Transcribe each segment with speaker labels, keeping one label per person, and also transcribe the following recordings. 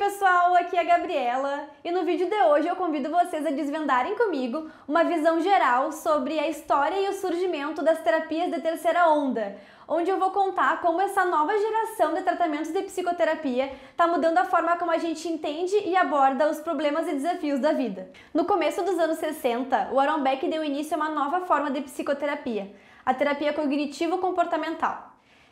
Speaker 1: pessoal, aqui é a Gabriela e no vídeo de hoje eu convido vocês a desvendarem comigo uma visão geral sobre a história e o surgimento das terapias de terceira onda, onde eu vou contar como essa nova geração de tratamentos de psicoterapia está mudando a forma como a gente entende e aborda os problemas e desafios da vida. No começo dos anos 60, o Aaron Beck deu início a uma nova forma de psicoterapia, a terapia cognitivo-comportamental.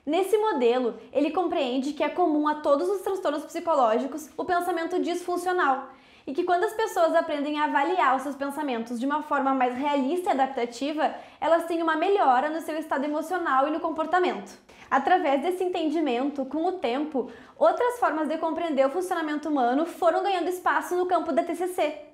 Speaker 1: Nesse modelo, ele compreende que é comum a todos os transtornos psicológicos o pensamento disfuncional e que quando as pessoas aprendem a avaliar os seus pensamentos de uma forma mais realista e adaptativa, elas têm uma melhora no seu estado emocional e no comportamento. Através desse entendimento, com o tempo, outras formas de compreender o funcionamento humano foram ganhando espaço no campo da TCC,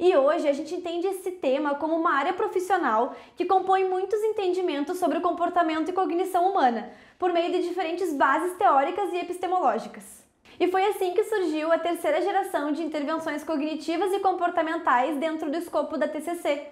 Speaker 1: e hoje a gente entende esse tema como uma área profissional que compõe muitos entendimentos sobre o comportamento e cognição humana, por meio de diferentes bases teóricas e epistemológicas. E foi assim que surgiu a terceira geração de intervenções cognitivas e comportamentais dentro do escopo da TCC,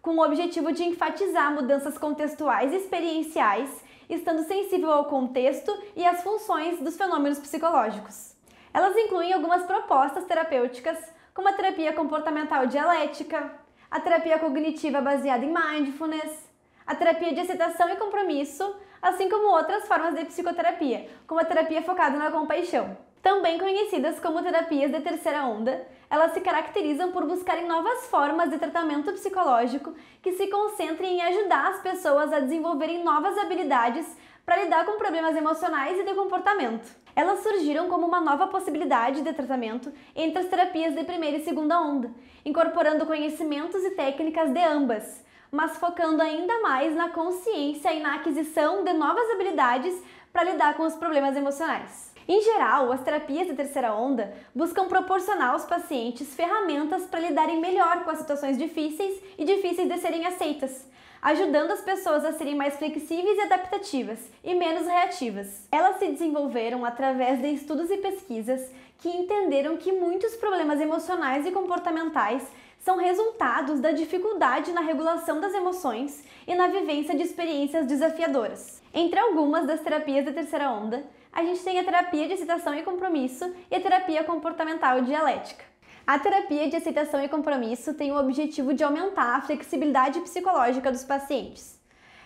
Speaker 1: com o objetivo de enfatizar mudanças contextuais e experienciais, estando sensível ao contexto e às funções dos fenômenos psicológicos. Elas incluem algumas propostas terapêuticas, como a terapia comportamental dialética, a terapia cognitiva baseada em mindfulness, a terapia de excitação e compromisso, assim como outras formas de psicoterapia, como a terapia focada na compaixão. Também conhecidas como terapias de terceira onda, elas se caracterizam por buscarem novas formas de tratamento psicológico que se concentrem em ajudar as pessoas a desenvolverem novas habilidades para lidar com problemas emocionais e de comportamento. Elas surgiram como uma nova possibilidade de tratamento entre as terapias de primeira e segunda onda, incorporando conhecimentos e técnicas de ambas, mas focando ainda mais na consciência e na aquisição de novas habilidades para lidar com os problemas emocionais. Em geral, as terapias de terceira onda buscam proporcionar aos pacientes ferramentas para lidarem melhor com as situações difíceis e difíceis de serem aceitas, ajudando as pessoas a serem mais flexíveis e adaptativas e menos reativas. Elas se desenvolveram através de estudos e pesquisas que entenderam que muitos problemas emocionais e comportamentais são resultados da dificuldade na regulação das emoções e na vivência de experiências desafiadoras. Entre algumas das terapias da terceira onda, a gente tem a terapia de excitação e compromisso e a terapia comportamental dialética. A terapia de aceitação e compromisso tem o objetivo de aumentar a flexibilidade psicológica dos pacientes.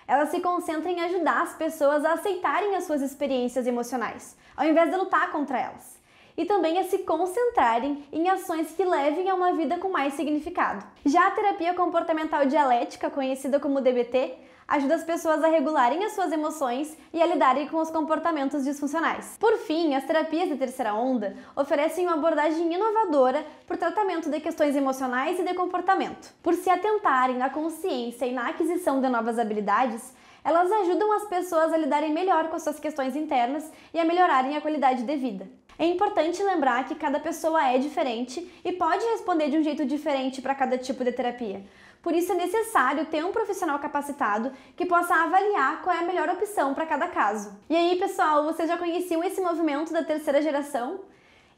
Speaker 1: Ela se concentra em ajudar as pessoas a aceitarem as suas experiências emocionais, ao invés de lutar contra elas, e também a se concentrarem em ações que levem a uma vida com mais significado. Já a terapia comportamental dialética, conhecida como DBT, ajuda as pessoas a regularem as suas emoções e a lidarem com os comportamentos disfuncionais. Por fim, as terapias de terceira onda oferecem uma abordagem inovadora para o tratamento de questões emocionais e de comportamento. Por se atentarem na consciência e na aquisição de novas habilidades, elas ajudam as pessoas a lidarem melhor com as suas questões internas e a melhorarem a qualidade de vida. É importante lembrar que cada pessoa é diferente e pode responder de um jeito diferente para cada tipo de terapia. Por isso é necessário ter um profissional capacitado que possa avaliar qual é a melhor opção para cada caso. E aí, pessoal, vocês já conheciam esse movimento da terceira geração?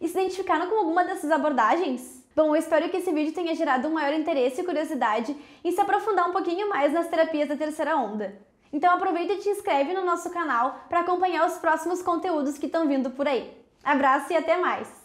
Speaker 1: E se identificaram com alguma dessas abordagens? Bom, eu espero que esse vídeo tenha gerado um maior interesse e curiosidade em se aprofundar um pouquinho mais nas terapias da terceira onda. Então aproveita e te inscreve no nosso canal para acompanhar os próximos conteúdos que estão vindo por aí. Abraço e até mais!